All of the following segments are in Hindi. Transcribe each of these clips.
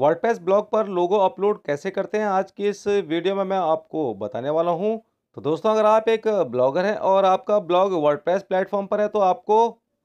वर्डप्रेस ब्लॉग पर लोगो अपलोड कैसे करते हैं आज की इस वीडियो में मैं आपको बताने वाला हूँ तो दोस्तों अगर आप एक ब्लॉगर हैं और आपका ब्लॉग वर्डप्रेस प्लेटफॉर्म पर है तो आपको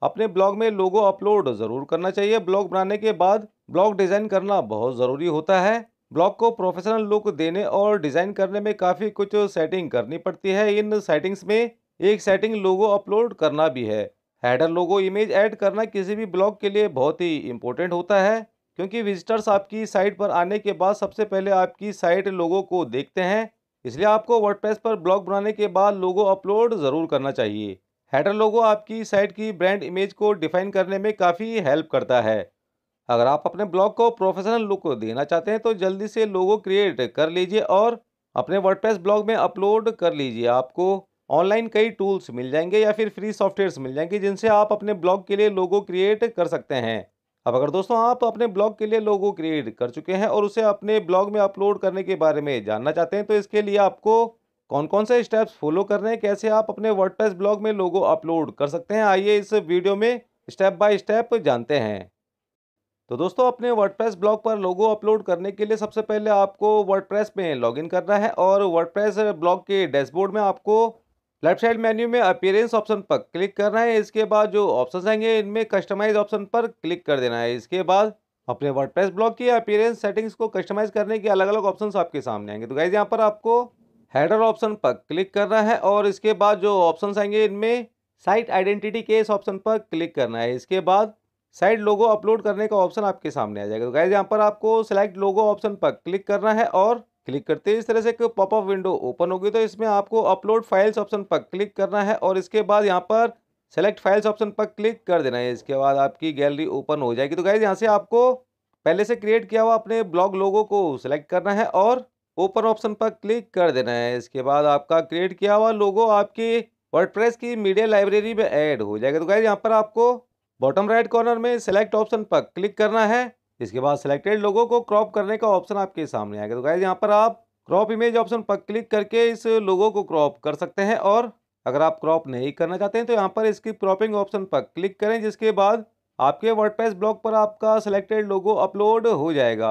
अपने ब्लॉग में लोगो अपलोड ज़रूर करना चाहिए ब्लॉग बनाने के बाद ब्लॉग डिज़ाइन करना बहुत ज़रूरी होता है ब्लॉग को प्रोफेशनल लुक देने और डिज़ाइन करने में काफ़ी कुछ सेटिंग करनी पड़ती है इन सेटिंग्स में एक सेटिंग लोगो अपलोड करना भी है हैडर लोगो इमेज ऐड करना किसी भी ब्लॉग के लिए बहुत ही इंपॉर्टेंट होता है क्योंकि विजिटर्स आपकी साइट पर आने के बाद सबसे पहले आपकी साइट लोगों को देखते हैं इसलिए आपको वर्डप्रेस पर ब्लॉग बनाने के बाद लोगो अपलोड ज़रूर करना चाहिए हेडर लोगो आपकी साइट की ब्रांड इमेज को डिफाइन करने में काफ़ी हेल्प करता है अगर आप अपने ब्लॉग को प्रोफेशनल लुक देना चाहते हैं तो जल्दी से लोगो क्रिएट कर लीजिए और अपने वर्डप्रेस ब्लॉग में अपलोड कर लीजिए आपको ऑनलाइन कई टूल्स मिल जाएंगे या फिर फ्री सॉफ्टवेयर्स मिल जाएंगे जिनसे आप अपने ब्लॉग के लिए लोगो क्रिएट कर सकते हैं अब अगर दोस्तों आप अपने ब्लॉग के लिए लोगो क्रिएट कर चुके हैं और उसे अपने ब्लॉग में अपलोड करने के बारे में जानना चाहते हैं तो इसके लिए आपको कौन कौन से स्टेप्स फॉलो कर रहे हैं कैसे आप अपने वर्डप्रेस ब्लॉग में लोगो अपलोड कर सकते हैं आइए इस वीडियो में स्टेप बाय स्टेप जानते हैं तो दोस्तों अपने वर्डप्रेस ब्लॉग पर लोगो अपलोड करने के लिए सबसे पहले आपको वर्डप्रेस में लॉगिन करना है और वर्डप्रेस ब्लॉग के डैशबोर्ड में आपको लेफ्ट साइड मेन्यू में अपीयरेंस ऑप्शन पर क्लिक करना है इसके बाद जो ऑप्शन आएंगे इनमें कस्टमाइज ऑप्शन पर क्लिक कर देना है इसके बाद अपने वर्डप्रेस ब्लॉग की अपीयरेंस सेटिंग्स को कस्टमाइज करने के अलग अलग ऑप्शन आपके सामने आएंगे तो गाइज यहाँ पर आपको हेडर ऑप्शन पर क्लिक करना है और इसके बाद जो ऑप्शन आएंगे इनमें साइट आइडेंटिटी के इस ऑप्शन पर क्लिक करना है इसके बाद साइट लोगो अपलोड करने का ऑप्शन आपके सामने आ जाएगा तो गाइज यहाँ पर आपको सेलेक्ट लोगो ऑप्शन पर क्लिक करना है और क्लिक करते हैं इस तरह से एक पॉपअप विंडो ओपन होगी तो इसमें आपको अपलोड फाइल्स ऑप्शन पर क्लिक करना है और इसके बाद यहाँ पर सेलेक्ट फाइल्स ऑप्शन पर क्लिक कर देना है इसके बाद आपकी गैलरी ओपन हो जाएगी तो गाइज यहाँ से आपको पहले से क्रिएट किया हुआ अपने ब्लॉग लोगों को सेलेक्ट करना है और ओपन ऑप्शन पर क्लिक कर देना है इसके बाद आपका क्रिएट किया हुआ लोगो आपकी वर्डप्रेस की मीडिया लाइब्रेरी में ऐड हो जाएगा तो गाइज यहाँ पर आपको बॉटम राइट कॉर्नर में सेलेक्ट ऑप्शन पर क्लिक करना है इसके बाद सिलेक्टेड लोगों को क्रॉप करने का ऑप्शन आपके सामने आएगा तो गाइज यहाँ पर आप क्रॉप इमेज ऑप्शन पर क्लिक करके इस लोगों को क्रॉप कर सकते हैं और अगर आप क्रॉप नहीं करना चाहते हैं तो यहाँ पर इसकी क्रॉपिंग ऑप्शन पर क्लिक करें जिसके बाद आपके वर्डप्रेस ब्लॉग पर आपका सिलेक्टेड लोगो अपलोड हो जाएगा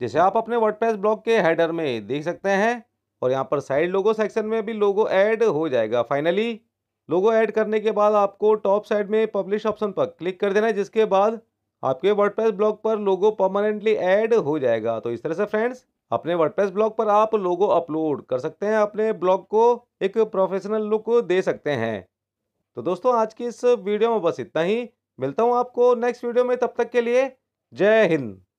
जैसे आप अपने वर्डप्रेस ब्लॉग के हेडर में देख सकते हैं और यहाँ पर साइड लोगो सेक्शन में भी लोगो ऐड हो जाएगा फाइनली लोगो ऐड करने के बाद आपको टॉप साइड में पब्लिश ऑप्शन पर क्लिक कर देना है जिसके बाद आपके वर्डप्रेस ब्लॉग पर लोगो परमानेंटली ऐड हो जाएगा तो इस तरह से फ्रेंड्स अपने वर्डप्रेस ब्लॉग पर आप लोगो अपलोड कर सकते हैं अपने ब्लॉग को एक प्रोफेशनल लुक दे सकते हैं तो दोस्तों आज की इस वीडियो में बस इतना ही मिलता हूँ आपको नेक्स्ट वीडियो में तब तक के लिए जय हिंद